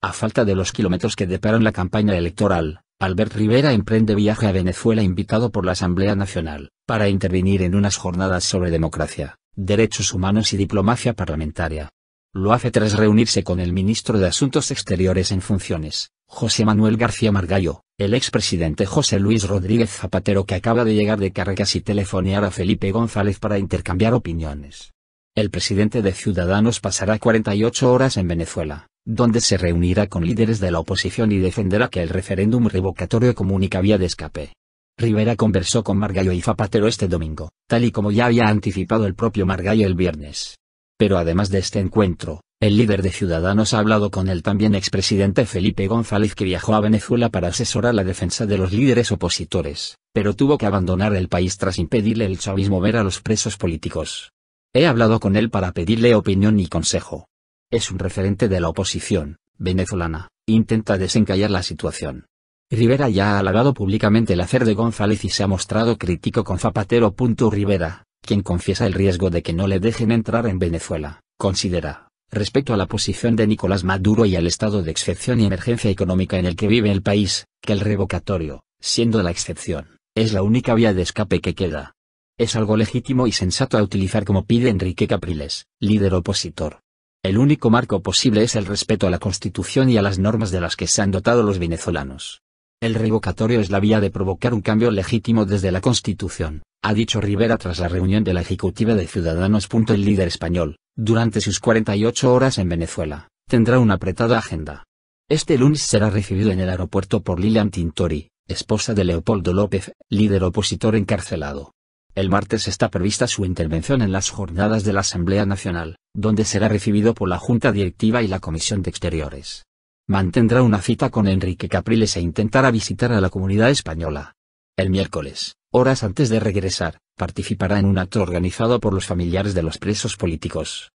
A falta de los kilómetros que deparan la campaña electoral, Albert Rivera emprende viaje a Venezuela invitado por la Asamblea Nacional, para intervenir en unas jornadas sobre democracia, derechos humanos y diplomacia parlamentaria. Lo hace tras reunirse con el ministro de Asuntos Exteriores en funciones, José Manuel García Margallo, el expresidente José Luis Rodríguez Zapatero que acaba de llegar de Caracas y telefonear a Felipe González para intercambiar opiniones. El presidente de Ciudadanos pasará 48 horas en Venezuela, donde se reunirá con líderes de la oposición y defenderá que el referéndum revocatorio comunica vía de escape. Rivera conversó con Margallo y Zapatero este domingo, tal y como ya había anticipado el propio Margallo el viernes. Pero además de este encuentro, el líder de Ciudadanos ha hablado con el también expresidente Felipe González que viajó a Venezuela para asesorar la defensa de los líderes opositores, pero tuvo que abandonar el país tras impedirle el chavismo ver a los presos políticos. He hablado con él para pedirle opinión y consejo es un referente de la oposición venezolana, intenta desencallar la situación. Rivera ya ha halagado públicamente el hacer de González y se ha mostrado crítico con Zapatero. Rivera, quien confiesa el riesgo de que no le dejen entrar en Venezuela, considera, respecto a la posición de Nicolás Maduro y al estado de excepción y emergencia económica en el que vive el país, que el revocatorio, siendo la excepción, es la única vía de escape que queda. Es algo legítimo y sensato a utilizar como pide Enrique Capriles, líder opositor, el único marco posible es el respeto a la Constitución y a las normas de las que se han dotado los venezolanos. El revocatorio es la vía de provocar un cambio legítimo desde la Constitución, ha dicho Rivera tras la reunión de la Ejecutiva de Ciudadanos. El líder español, durante sus 48 horas en Venezuela, tendrá una apretada agenda. Este lunes será recibido en el aeropuerto por Lilian Tintori, esposa de Leopoldo López, líder opositor encarcelado. El martes está prevista su intervención en las jornadas de la Asamblea Nacional, donde será recibido por la Junta Directiva y la Comisión de Exteriores. Mantendrá una cita con Enrique Capriles e intentará visitar a la comunidad española. El miércoles, horas antes de regresar, participará en un acto organizado por los familiares de los presos políticos.